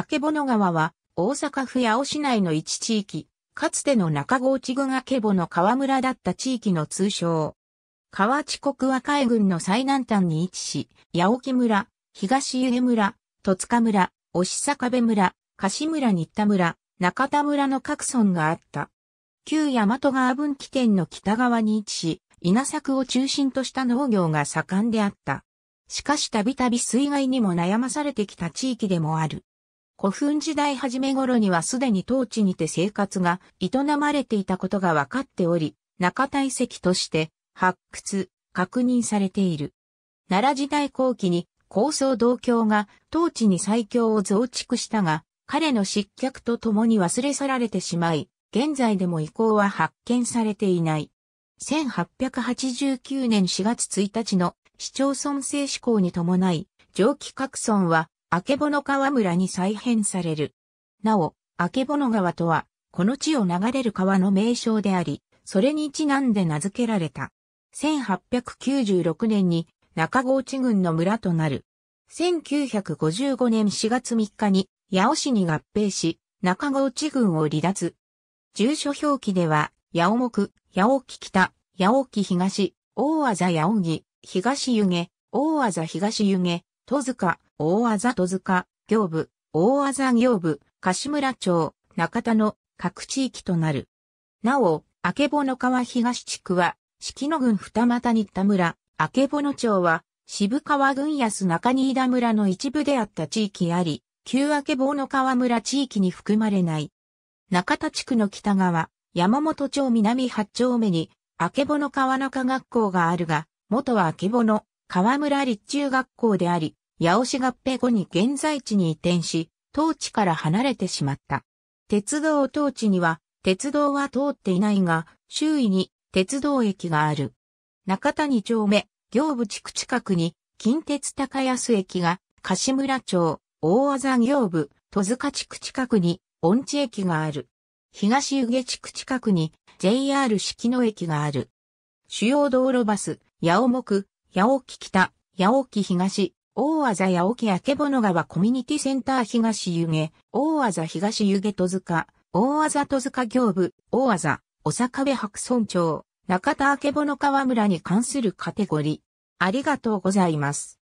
あけぼの川は、大阪府八尾市内の一地域、かつての中郷地郡がけぼの川村だった地域の通称。川地国和海軍の最南端に位置し、八尾木村、東湯村、戸塚村、押坂部村、柏村新田村、中田村の各村があった。旧大和川分岐点の北側に位置し、稲作を中心とした農業が盛んであった。しかしたびたび水害にも悩まされてきた地域でもある。古墳時代初め頃にはすでに当地にて生活が営まれていたことが分かっており、中堆石として発掘、確認されている。奈良時代後期に高層同郷が当地に最強を増築したが、彼の失脚とともに忘れ去られてしまい、現在でも遺構は発見されていない。1889年4月1日の市町村制施行に伴い、蒸気核村は明けぼの川村に再編される。なお、明けぼの川とは、この地を流れる川の名称であり、それにちなんで名付けられた。1896年に中河内郡の村となる。1955年4月3日に八尾市に合併し、中河内郡を離脱。住所表記では、八尾木、八尾木北、八尾木東、大技八尾木、東湯気、大技東湯気、戸塚、大技戸塚、行部、大技行部、柏村町、中田の各地域となる。なお、あけぼの川東地区は、四季の郡二俣に田村、あけぼの町は、渋川郡安中新田村の一部であった地域あり、旧あけぼの川村地域に含まれない。中田地区の北側、山本町南八丁目に、あけぼの川中学校があるが、元はあけぼの川村立中学校であり、八尾市合併後に現在地に移転し、当地から離れてしまった。鉄道当地には、鉄道は通っていないが、周囲に鉄道駅がある。中谷町目、行部地区近くに、近鉄高安駅が、柏村町、大山行部、戸塚地区近くに、温地駅がある。東湯気地区近くに、JR 四季野駅がある。主要道路バス、八尾木、八尾木北、八尾木東、大技や沖あけぼの川コミュニティセンター東湯気、大技東湯気戸塚、大技戸塚行部、大技、お坂部白村町、中田あけぼの川村に関するカテゴリー。ありがとうございます。